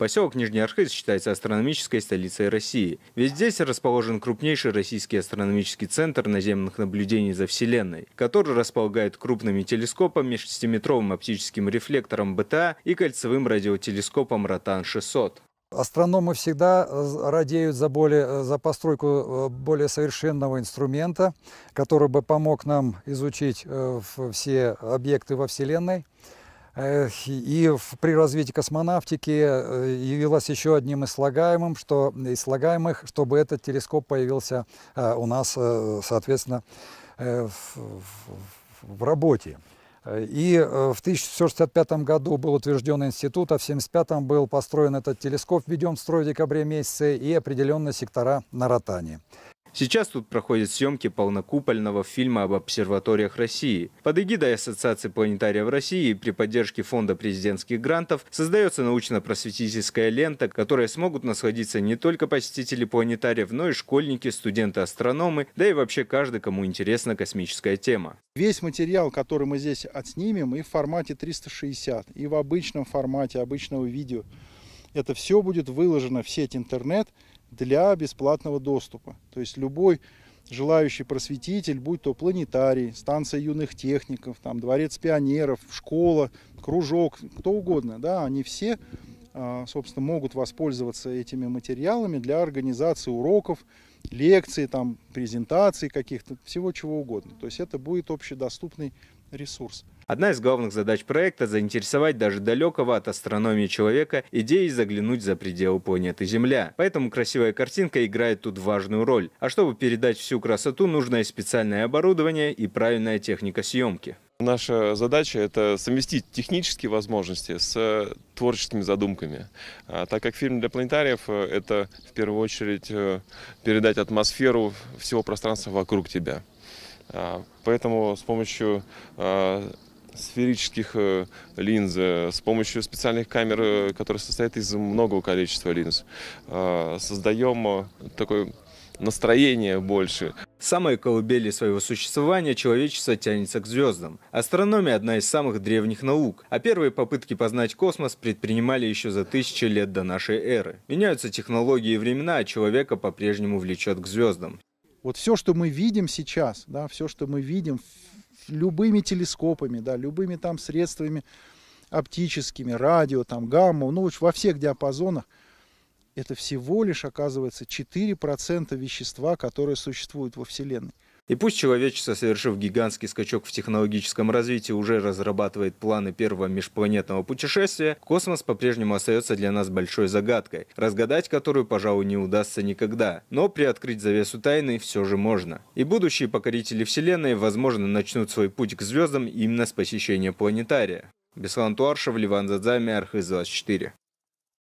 Поселок Нижний Архыз считается астрономической столицей России, ведь здесь расположен крупнейший российский астрономический центр наземных наблюдений за Вселенной, который располагает крупными телескопами, 6-метровым оптическим рефлектором БТА и кольцевым радиотелескопом «Ротан-600». Астрономы всегда э, радеют за, более, э, за постройку э, более совершенного инструмента, который бы помог нам изучить все объекты во Вселенной. И при развитии космонавтики э, явилось еще одним из слагаемых, что, из слагаемых, чтобы этот телескоп появился э, у нас, э, соответственно, в, в, работе. И в 1965 году был утвержден институт, а в 1975 был построен этот телескоп, введен в строй в декабре месяце, и определенно сектора на ротании. Сейчас тут проходят съемки полнокупольного фильма об обсерваториях России. Под эгидой Ассоциации планетариев России при поддержке Фонда президентских грантов создается научно-просветительская лента, которой смогут насладиться не только посетители планетариев, но и школьники, студенты-астрономы, да и вообще каждый, кому интересна космическая тема. Весь материал, который мы здесь отснимем, и в формате 360, и в обычном формате обычного видео. Это все будет выложено в сеть интернет, для бесплатного доступа. То есть любой желающий просветитель, будь то планетарий, станция юных техников, там, дворец пионеров, школа, кружок, кто угодно, да, они все, а, собственно, могут воспользоваться этими материалами для организации уроков, лекций, там, презентаций каких-то, всего чего угодно. То есть это будет общедоступный ресурс. Одна из главных задач проекта – заинтересовать даже далекого от астрономии человека идеей заглянуть за пределы планеты Земля. Поэтому красивая картинка играет тут важную роль. А чтобы передать всю красоту, нужно и специальное оборудование, и правильная техника съемки. Наша задача – это совместить технические возможности с э, творческими задумками. А, так как фильм для планетариев э, – это в первую очередь э, передать атмосферу всего пространства вокруг тебя. А, поэтому с помощью а, сферических э, линз, э, с помощью специальных камер, э, которые состоят из многого количества линз, создаем такое настроение больше. Самые колыбели своего существования человечество тянется к звездам. Астрономия – одна из самых древних наук, а первые попытки познать космос предпринимали еще за тысячи лет до нашей эры. Меняются технологии и времена, а человека по-прежнему влечет к звездам. Вот все, что мы видим сейчас, да, все, что мы видим любыми телескопами, да, любыми там средствами оптическими, радио, там, гамма, ну, во всех диапазонах, это всего лишь, оказывается, 4% вещества, которое существует во Вселенной. И пусть человечество, совершив гигантский скачок в технологическом развитии, уже разрабатывает планы первого межпланетного путешествия, космос по-прежнему остается для нас большой загадкой, разгадать которую, пожалуй, не удастся никогда. Но приоткрыть завесу тайны все же можно. И будущие покорители Вселенной, возможно, начнут свой путь к звездам именно с посещения планетария. Беслан Туаршев, Ливан Задзами, Архиз 24.